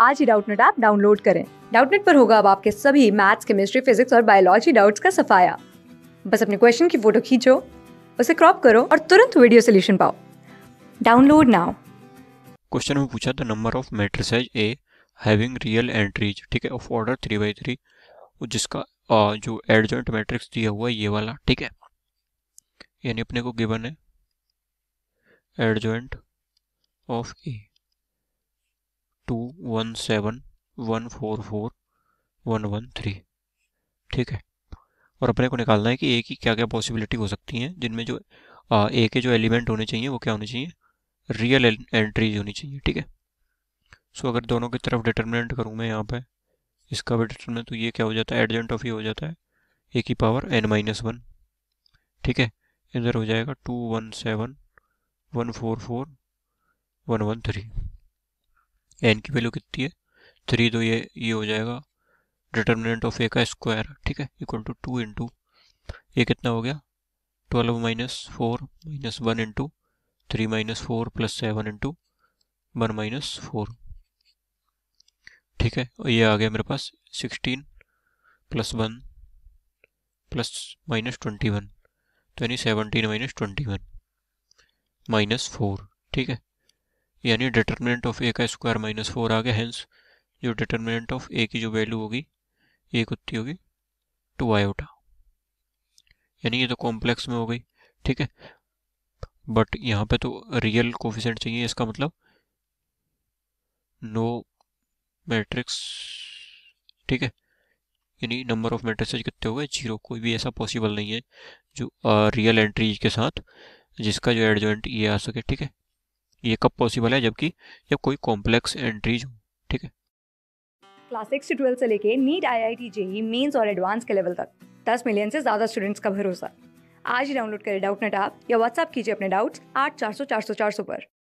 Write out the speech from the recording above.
आज ही Doubtnut app download करें डाउटनेट पर होगा अब आपके सभी मैथ्स केमिस्ट्री फिजिक्स और बायोलॉजी डाउट्स का सफाया बस अपने क्वेश्चन की फोटो खींचो उसे क्रॉप करो और तुरंत वीडियो सोल्यूशन पाओ डाउनलोड नाउ क्वेश्चन में पूछा था number of matrices A having real entries ठीक है of order three by three जिसका आ, जो एडजॉइंट मैट्रिक्स दिया हुआ है ये वाला ठीक है यानी अपने को गिवन है adjoint of A one seven one four four one one three ठीक है और अपने को निकालना है कि ए की क्या क्या पॉसिबिलिटी हो सकती हैं जिनमें जो ए के जो एलिमेंट होने चाहिए वो क्या होने चाहिए रियल एंट्रीज होनी चाहिए ठीक है सो अगर दोनों की तरफ डिटर्मिनेंट करूँ मैं यहाँ पर इसका भी डिटर्मिनेंट तो ये क्या हो जाता है एडजेंट ऑफ ये हो जाता है ए की पावर एन माइनस वन ठीक है इधर हो जाएगा two one seven one four four one one three N की वैल्यू कितनी है थ्री तो ये ये हो जाएगा डिटर्मिनेंट ऑफ ए का स्क्वायर ठीक है equal to two into a कितना हो गया twelve minus four minus one into three minus four plus seven into one minus four ठीक है और ये आ गया मेरे पास sixteen plus one plus minus twenty one तो यानी seventeen minus twenty one minus four ठीक है यानी डिटर्मिनेंट ऑफ ए का स्क्वायर माइनस फोर आ गया हैंस जो डिटर्मिनेंट ऑफ ए की जो वैल्यू होगी ए कुत्ती होगी टू आयोटा यानी ये तो कॉम्प्लेक्स में हो गई ठीक है बट यहाँ पे तो रियल कोफिशेंट चाहिए इसका मतलब नो मैट्रिक्स ठीक है यानी नंबर ऑफ मैट्रिक्स कितने हो गए जीरो कोई भी ऐसा पॉसिबल नहीं है जो रियल एंट्री के साथ जिसका जो एडजॉइंट ये आ सके ठीक है ये कब पॉसिबल है जबकि जब कोई कॉम्प्लेक्स एंट्रीज हो ठीक है क्लास सिक्स से ट्वेल्थ से लेके NEET I I T JEE mains और एडवांस के लेवल तक दस मिलियन से ज़्यादा स्टूडेंट्स का भरोसा आज ही डाउनलोड करें डाउट नेट आप या व्हाट्सअप कीजिए अपने डाउट्स आठ चार सौ चार सौ चार सौ पर